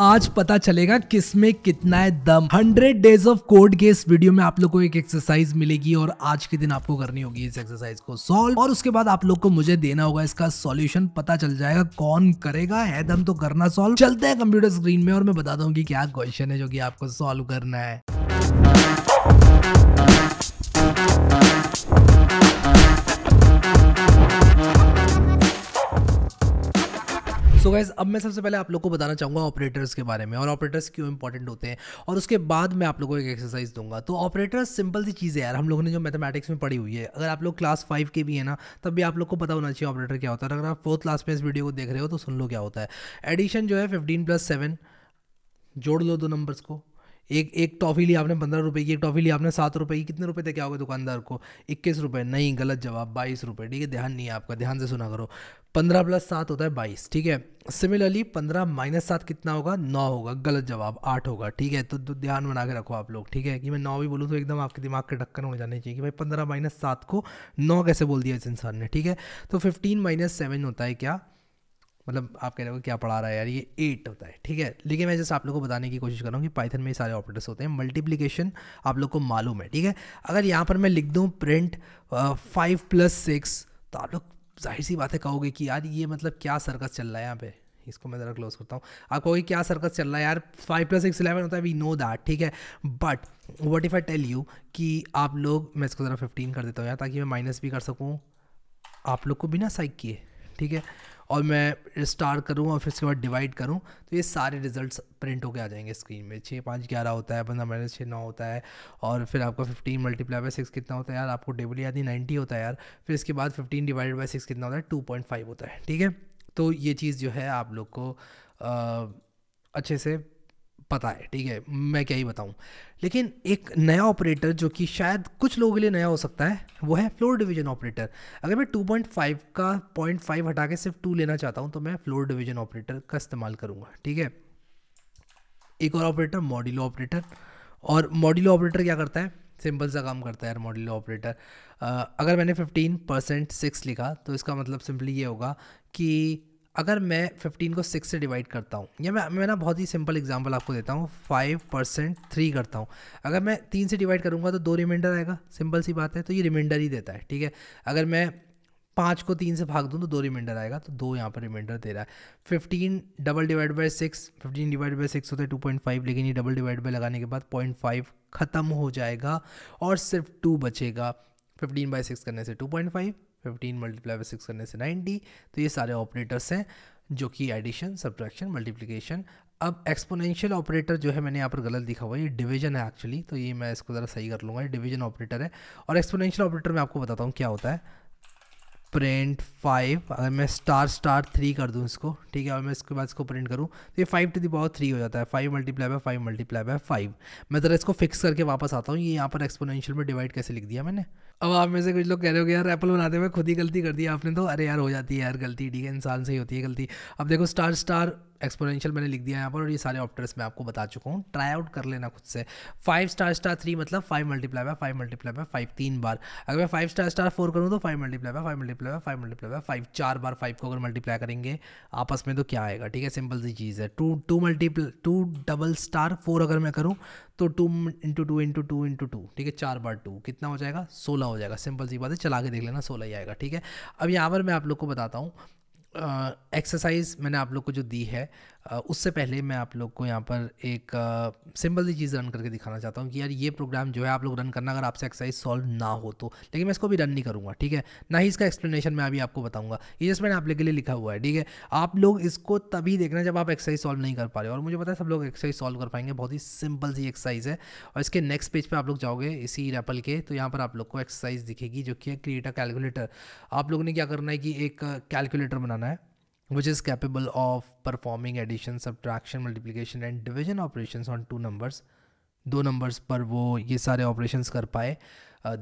आज पता चलेगा किस में कितना है दम 100 डेज ऑफ कोड के इस वीडियो में आप लोग को एक एक्सरसाइज मिलेगी और आज के दिन आपको करनी होगी इस एक्सरसाइज को सॉल्व और उसके बाद आप लोग को मुझे देना होगा इसका सॉल्यूशन पता चल जाएगा कौन करेगा है दम तो करना सॉल्व चलते हैं कंप्यूटर स्क्रीन में और मैं बता दूंगी क्या क्वेश्चन है जो की आपको सॉल्व करना है सो so गैस अब मैं सबसे पहले आप लोग को बताना चाहूँगा ऑपरेटर्स के बारे में और ऑपरेटर्स क्यों इंपॉर्टेंट होते हैं और उसके बाद मैं आप लोगों को एक एक्सरसाइज दूंगा तो ऑपरेटर्स सिंपल सी चीज़ है यार हम लोगों ने जो मैथमेटिक्स में पढ़ी हुई है अगर आप लोग क्लास फाइव के भी है ना तब भी आप लोग को पता होना चाहिए ऑपरेटर क्या होता है अगर आप फोर्थ क्लास में इस वीडियो को देख रहे हो तो सुन लो क्या होता है एडिशन जो है फिफ्टीन प्लस सेवन जोड़ लो दो नंबर्स को एक एक टॉफ़ी ली आपने पंद्रह रुपये की एक टॉफ़ी ली आपने सात रुपये की कितने रुपये तक क्या होगा दुकानदार को इक्कीस रुपये नहीं गलत जवाब बाईस रुपये ठीक है ध्यान नहीं है आपका ध्यान से सुना करो पंद्रह प्लस सात होता है बाईस ठीक है सिमिलरली पंद्रह माइनस सात कितना होगा नौ होगा गलत जवाब आठ होगा ठीक है तो, तो ध्यान बना के रखो आप लोग ठीक है कि मैं नौ भी बोलूँ तो एकदम आपके दिमाग के ढक्कन हो जाने चाहिए कि भाई पंद्रह माइनस सात को नौ कैसे बोल दिया इस इंसान ने ठीक है तो फिफ्टीन माइनस सेवन होता है क्या मतलब आप कह रहे हो क्या पढ़ा रहा है यार ये एट होता है ठीक है लेकिन मैं जैसे आप लोग को बताने की कोशिश कर रहा हूँ कि पाइथन में ये सारे ऑपरेटर्स होते हैं मल्टीप्लिकेशन आप लोग को मालूम है ठीक है अगर यहाँ पर मैं लिख दूँ प्रिंट फाइव प्लस सिक्स तो आप लोग जाहिर सी बातें कहोगे कि यार ये मतलब क्या सर्कस चल रहा है यहाँ पे इसको मैं ज़रा क्लोज करता हूँ आप कहोगे क्या सर्कस चल रहा है यार फाइव प्लस सिक्स इलेवन होता है वी नो दैट ठीक है but what if I tell you कि आप लोग मैं इसको ज़रा फिफ्टीन कर देता हूँ यार ताकि मैं माइनस भी कर सकूँ आप लोग को बिना साइक किए ठीक है और मैं स्टार करूँ और फिर उसके बाद डिवाइड करूँ तो ये सारे रिजल्ट्स प्रिंट होकर आ जाएंगे स्क्रीन में छः पाँच ग्यारह होता है पंद्रह माइनस छः नौ होता है और फिर आपका फिफ्टीन मल्टीप्लाई बाई सिक्स कितना होता है यार आपको टेबल याद ही नाइन्टी होता है यार फिर इसके बाद फिफ्टीन डिवाइड बाई सिक्स कितना होता है टू पॉइंट फाइव होता है ठीक है तो ये चीज़ जो है आप लोग को आ, अच्छे से पता है ठीक है मैं क्या ही बताऊँ लेकिन एक नया ऑपरेटर जो कि शायद कुछ लोगों के लिए नया हो सकता है वो है फ्लोर डिवीजन ऑपरेटर अगर मैं 2.5 का 0.5 हटा के सिर्फ 2 लेना चाहता हूँ तो मैं फ्लोर डिवीजन ऑपरेटर का इस्तेमाल करूँगा ठीक है एक और ऑपरेटर मॉड्यूलो ऑपरेटर और मॉड्यूलो ऑपरेटर क्या करता है सिंपल सा काम करता है मॉड्यूलो ऑपरेटर अगर मैंने फिफ्टीन परसेंट सिक्स लिखा तो इसका मतलब सिंपली ये होगा कि अगर मैं 15 को 6 से डिवाइड करता हूँ या मैं मैं ना बहुत ही सिंपल एग्जांपल आपको देता हूँ 5 परसेंट थ्री करता हूँ अगर मैं तीन से डिवाइड करूँगा तो दो रिमाइंडर आएगा सिंपल सी बात है तो ये रिमाइंडर ही देता है ठीक है अगर मैं पाँच को तीन से भाग दूँ तो दो रिमाइंडर आएगा तो दो यहाँ पर रिमाइंडर दे रहा है fifteen double divide by six fifteen divide by six होता है टू पॉइंट फाइव लेकिन ये डबल डिवाइड बाई लगाने के बाद पॉइंट फाइव ख़त्म हो जाएगा और सिर्फ टू बचेगा फिफ्टीन बाई सिक्स करने से two point five fifteen multiply by six करने से 90 तो ये सारे ऑपरेटर्स हैं जो कि एडिशन सब्ट्रैक्शन मल्टीप्लिकेशन अब एक्सपोनेंशियल ऑपरेटर जो है मैंने यहाँ पर गलत दिखा हुआ है ये डिवीजन है एक्चुअली तो ये मैं इसको ज़रा सही कर लूँगा ये डिवीजन ऑपरेटर है और एक्सपोनेंशियल ऑपरेटर मैं आपको बताता हूँ क्या होता है प्रिंट फाइव अगर मैं स्टार स्टार थ्री कर दूँ इसको ठीक है और मैं इसके बाद इसको प्रिंट करूँ तो ये five to the power three हो जाता है five multiply by five multiply by five मैं ज़रा इसको फिक्स करके वापस आता हूँ ये यहाँ पर एक्सपोनेंशियल में डिवाइड कैसे लिख दिया मैंने अब आप में से कुछ लोग कह रहे हो यार एप्पल बनाते हुए खुद ही गलती कर दी आपने तो अरे यार हो जाती है यार गलती ठीक है इंसान से ही होती है गलती अब देखो स्टार स्टार एक्सपोनेंशियल मैंने लिख दिया यहाँ पर और ये सारे ऑप्टर्स मैं आपको बता चुका हूँ ट्राई आउट कर लेना खुद से फाइव स्टार स्टार थ्री मतलब five multiply by five multiply by five तीन बार अगर मैं फाइव स्टार स्टार फोर करूँ तो five multiply by five multiply by five multiply by five चार बार फाइव को अगर मल्टीप्लाई करेंगे आपस में तो क्या आएगा ठीक है सिंपल सी चीज़ है two two multiply two double star four अगर मैं करूँ तो two into two into two into two ठीक है चार बार टू कितना हो जाएगा सोलह हो जाएगा सिंपल सी बात है चला के देख लेना सोलह ही आएगा ठीक है अब यहाँ पर मैं आप लोग को बताता हूँ एक्सरसाइज मैंने आप लोग को जो दी है उससे पहले मैं आप लोग को यहाँ पर एक सिंपल सी चीज़ रन करके दिखाना चाहता हूँ कि यार ये प्रोग्राम जो है आप लोग रन करना अगर आपसे एक्सरसाइज सॉल्व ना हो तो लेकिन मैं इसको भी रन नहीं करूँगा ठीक है ना ही इसका एक्सप्लेनेशन मैं अभी आपको बताऊँगा ये जस्ट मैंने आप लोग के लिए लिखा हुआ है ठीक है आप लोग इसको तभी देखना जब आप एक्सरसाइज सॉल्व नहीं कर पा रहे और मुझे पता है सब लोग एक्सरसाइज सॉल्व कर पाएंगे बहुत ही सिंपल सी एक्सरसाइज है और इसके नेक्स्ट पेज पर आप लोग जाओगे इसी रेपल के तो यहाँ पर आप लोग को एक्सरसाइज दिखेगी जो कि है क्रिएट कैलकुलेटर आप लोगों ने क्या करना है कि एक कैलकुलेटर बनाना है which is capable of performing addition subtraction multiplication and division operations on two numbers दो नंबर्स पर वो ये सारे ऑपरेशंस कर पाए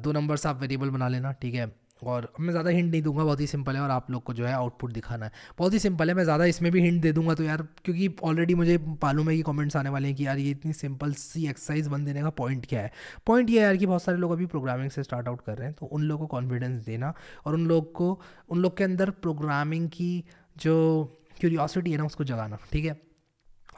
दो नंबर्स आप वेरिएबल बना लेना ठीक है और मैं ज़्यादा हिंट नहीं दूंगा बहुत ही सिंपल है और आप लोग को जो है आउटपुट दिखाना है बहुत ही सिंपल है मैं ज़्यादा इसमें भी हिंट दे दूंगा तो यार क्योंकि ऑलरेडी मुझे मालूम है कि कमेंट्स आने वाले हैं कि यार ये इतनी सिंपल सी एक्सरसाइज बन देने का पॉइंट क्या है पॉइंट ये है यार कि बहुत सारे लोग अभी प्रोग्रामिंग से स्टार्ट आउट कर रहे हैं तो उन लोगों को कॉन्फिडेंस देना और उन लोग को उन लोग के अंदर प्रोग्रामिंग की जो क्यूरियोसिटी है ना उसको जगाना ठीक है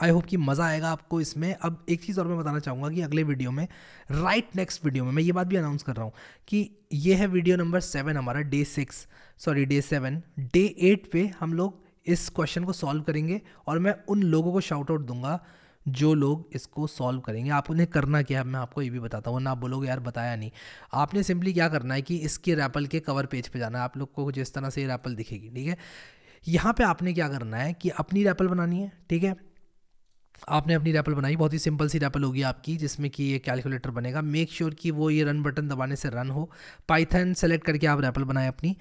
आई होप कि मज़ा आएगा आपको इसमें अब एक चीज़ और मैं बताना चाहूँगा कि अगले वीडियो में राइट नेक्स्ट वीडियो में मैं ये बात भी अनाउंस कर रहा हूँ कि ये है वीडियो नंबर सेवन हमारा day six sorry day seven day eight पे हम लोग इस क्वेश्चन को सॉल्व करेंगे और मैं उन लोगों को शाउट आउट दूंगा जो लोग इसको सॉल्व करेंगे आप उन्हें करना क्या है मैं आपको ये भी बताता हूँ ना आप बोलोगे यार बताया नहीं आपने सिंपली क्या करना है कि इसके रैपल के कवर पेज पे जाना है आप लोग को जिस तरह से ये रैपल दिखेगी ठीक है यहाँ पे आपने क्या करना है कि अपनी रैपल बनानी है ठीक है आपने अपनी रैपल बनाई बहुत ही सिंपल सी रैपल होगी आपकी जिसमें कि ये कैलकुलेटर बनेगा मेक श्योर sure कि वो ये रन बटन दबाने से रन हो पाइथन सेलेक्ट करके आप रैपल बनाएं अपनी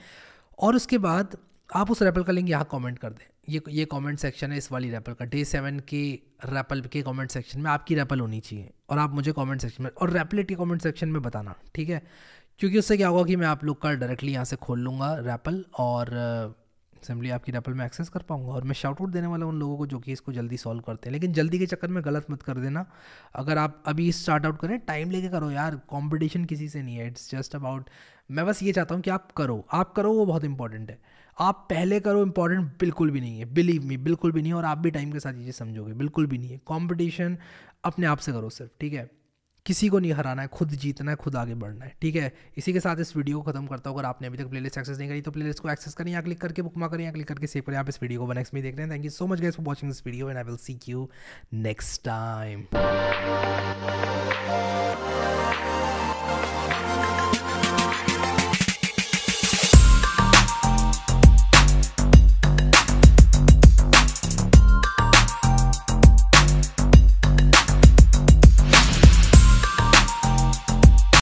और उसके बाद आप उस रैपल का लिंक यहाँ कमेंट कर दें ये ये कमेंट सेक्शन है इस वाली रैपल का डे सेवन के रैपल के कमेंट सेक्शन में आपकी रैपल होनी चाहिए और आप मुझे कमेंट सेक्शन में और रैपलेट के कॉमेंट सेक्शन में बताना ठीक है क्योंकि उससे क्या होगा कि मैं आप लोग का डायरेक्टली यहाँ से खोल लूँगा रैपल और सिंपली आपकी डबल में एक्सेस कर पाऊंगा और मैं शाउट आउट देने वाला उन लोगों को जो कि इसको जल्दी सॉल्व करते हैं लेकिन जल्दी के चक्कर में गलत मत कर देना अगर आप अभी स्टार्ट आउट करें टाइम लेके करो यार कॉम्पिटिशन किसी से नहीं है इट्स जस्ट अबाउट मैं बस ये चाहता हूँ कि आप करो आप करो वो बहुत इंपॉर्टेंट है आप पहले करो इंपॉर्टेंट बिल्कुल भी नहीं है बिलीव मी बिल्कुल भी नहीं और आप भी टाइम के साथ ये समझोगे बिल्कुल भी नहीं है कॉम्पिटिशन अपने आप से करो सिर्फ ठीक है किसी को नहीं हराना है खुद जीतना है खुद आगे बढ़ना है ठीक है इसी के साथ इस वीडियो को खत्म करता हूँ अगर आपने अभी तक प्लेलिस्ट एक्सेस नहीं करी तो प्लेलिस्ट को एक्सेस करें या क्लिक करके बुक मार करें या क्लिक करके सेव करें आप इस वीडियो को मैं नेक्स्ट में देख रहे हैं thank you so much guys for watching this video and I will see you next time